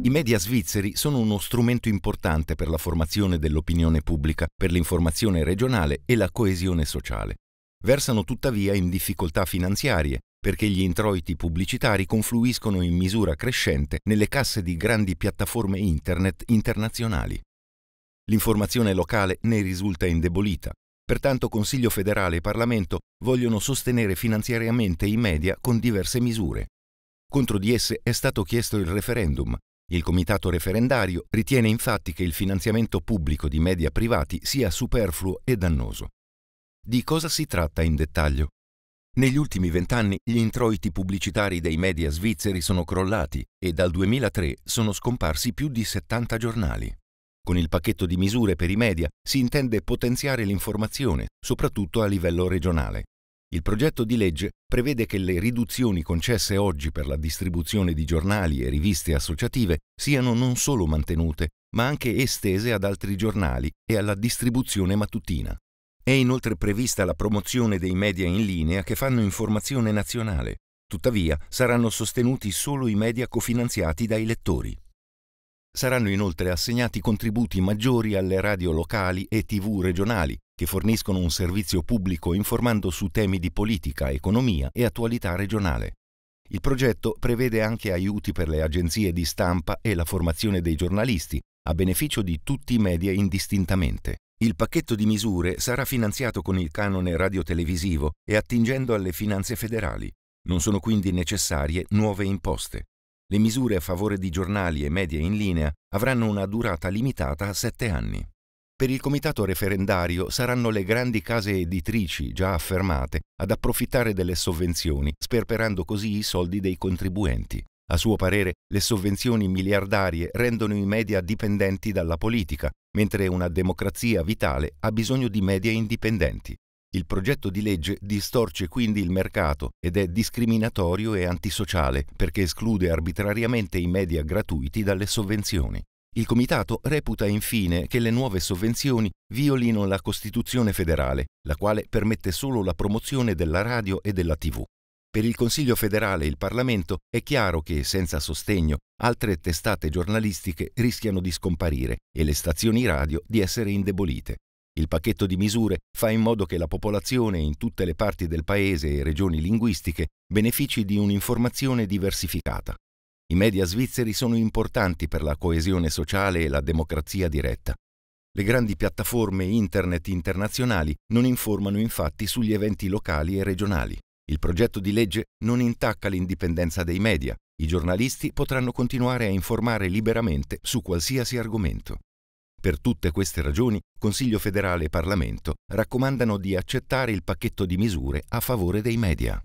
I media svizzeri sono uno strumento importante per la formazione dell'opinione pubblica, per l'informazione regionale e la coesione sociale. Versano tuttavia in difficoltà finanziarie, perché gli introiti pubblicitari confluiscono in misura crescente nelle casse di grandi piattaforme internet internazionali. L'informazione locale ne risulta indebolita, pertanto Consiglio federale e Parlamento vogliono sostenere finanziariamente i media con diverse misure. Contro di esse è stato chiesto il referendum, il comitato referendario ritiene infatti che il finanziamento pubblico di media privati sia superfluo e dannoso. Di cosa si tratta in dettaglio? Negli ultimi vent'anni gli introiti pubblicitari dei media svizzeri sono crollati e dal 2003 sono scomparsi più di 70 giornali. Con il pacchetto di misure per i media si intende potenziare l'informazione, soprattutto a livello regionale, il progetto di legge prevede che le riduzioni concesse oggi per la distribuzione di giornali e riviste associative siano non solo mantenute, ma anche estese ad altri giornali e alla distribuzione mattutina. È inoltre prevista la promozione dei media in linea che fanno informazione nazionale. Tuttavia, saranno sostenuti solo i media cofinanziati dai lettori. Saranno inoltre assegnati contributi maggiori alle radio locali e tv regionali, che forniscono un servizio pubblico informando su temi di politica, economia e attualità regionale. Il progetto prevede anche aiuti per le agenzie di stampa e la formazione dei giornalisti, a beneficio di tutti i media indistintamente. Il pacchetto di misure sarà finanziato con il canone radiotelevisivo e attingendo alle finanze federali. Non sono quindi necessarie nuove imposte. Le misure a favore di giornali e media in linea avranno una durata limitata a sette anni. Per il comitato referendario saranno le grandi case editrici, già affermate, ad approfittare delle sovvenzioni, sperperando così i soldi dei contribuenti. A suo parere, le sovvenzioni miliardarie rendono i media dipendenti dalla politica, mentre una democrazia vitale ha bisogno di media indipendenti. Il progetto di legge distorce quindi il mercato ed è discriminatorio e antisociale perché esclude arbitrariamente i media gratuiti dalle sovvenzioni. Il Comitato reputa infine che le nuove sovvenzioni violino la Costituzione federale, la quale permette solo la promozione della radio e della TV. Per il Consiglio federale e il Parlamento è chiaro che, senza sostegno, altre testate giornalistiche rischiano di scomparire e le stazioni radio di essere indebolite. Il pacchetto di misure fa in modo che la popolazione in tutte le parti del paese e regioni linguistiche benefici di un'informazione diversificata. I media svizzeri sono importanti per la coesione sociale e la democrazia diretta. Le grandi piattaforme internet internazionali non informano infatti sugli eventi locali e regionali. Il progetto di legge non intacca l'indipendenza dei media. I giornalisti potranno continuare a informare liberamente su qualsiasi argomento. Per tutte queste ragioni, Consiglio federale e Parlamento raccomandano di accettare il pacchetto di misure a favore dei media.